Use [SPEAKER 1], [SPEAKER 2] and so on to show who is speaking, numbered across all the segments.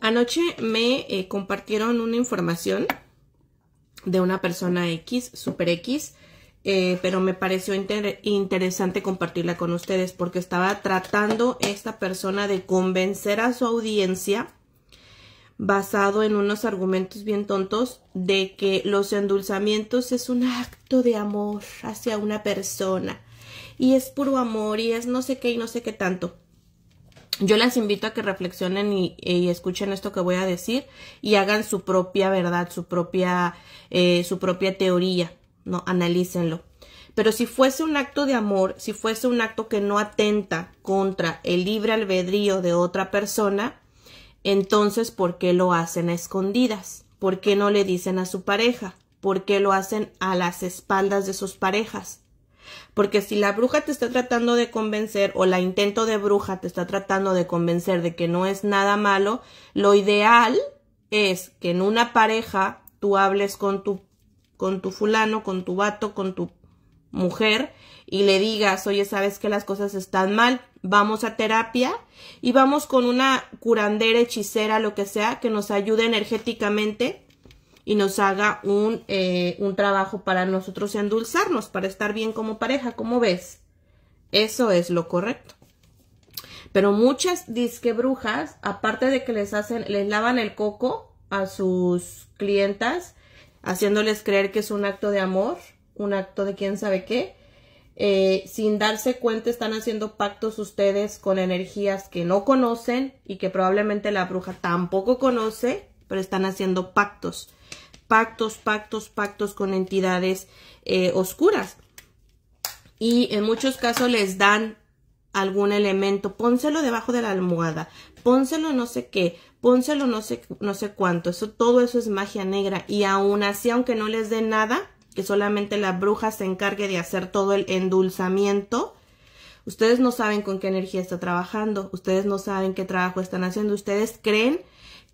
[SPEAKER 1] Anoche me eh, compartieron una información de una persona X, Super X, eh, pero me pareció interesante compartirla con ustedes porque estaba tratando esta persona de convencer a su audiencia basado en unos argumentos bien tontos de que los endulzamientos es un acto de amor hacia una persona y es puro amor y es no sé qué y no sé qué tanto. Yo las invito a que reflexionen e, y, escuchen esto que voy a decir y hagan su propia verdad, su propia, eh, su propia teoría, ¿no? Analícenlo. Pero si fuese un acto de amor, si fuese un acto que no atenta contra el libre albedrío de otra persona, entonces, ¿por qué lo hacen a escondidas? ¿Por qué no le dicen a su pareja? ¿Por qué lo hacen a las espaldas de sus parejas? Porque si la bruja te está tratando de convencer o la intento de bruja te está tratando de convencer de que no es nada malo, lo ideal es que en una pareja tú hables con tu, con tu fulano, con tu vato, con tu mujer y le digas, oye, sabes que las cosas están mal, vamos a terapia y vamos con una curandera, hechicera, lo que sea, que nos ayude energéticamente y nos haga un, eh, un trabajo para nosotros endulzarnos, para estar bien como pareja, como ves. Eso es lo correcto. Pero muchas disque brujas, aparte de que les hacen, les lavan el coco a sus clientas, haciéndoles creer que es un acto de amor, un acto de quién sabe qué, eh, sin darse cuenta están haciendo pactos ustedes con energías que no conocen y que probablemente la bruja tampoco conoce pero están haciendo pactos, pactos, pactos, pactos con entidades eh, oscuras. Y en muchos casos les dan algún elemento, pónselo debajo de la almohada, pónselo no sé qué, pónselo no sé, no sé cuánto, eso, todo eso es magia negra y aún así, aunque no les dé nada, que solamente la bruja se encargue de hacer todo el endulzamiento, ustedes no saben con qué energía está trabajando, ustedes no saben qué trabajo están haciendo, ustedes creen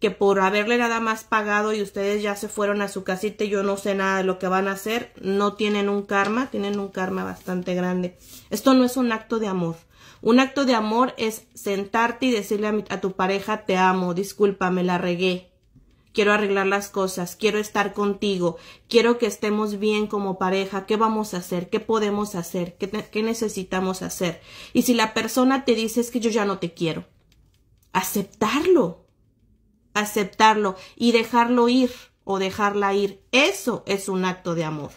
[SPEAKER 1] que por haberle nada más pagado y ustedes ya se fueron a su casita y yo no sé nada de lo que van a hacer, no tienen un karma, tienen un karma bastante grande. Esto no es un acto de amor. Un acto de amor es sentarte y decirle a, tu pareja, te amo, me la regué, quiero arreglar las cosas, quiero estar contigo, quiero que estemos bien como pareja, qué vamos a hacer, qué podemos hacer, qué, qué necesitamos hacer. Y si la persona te dice es que yo ya no te quiero, aceptarlo, aceptarlo y dejarlo ir o dejarla ir. Eso es un acto de amor.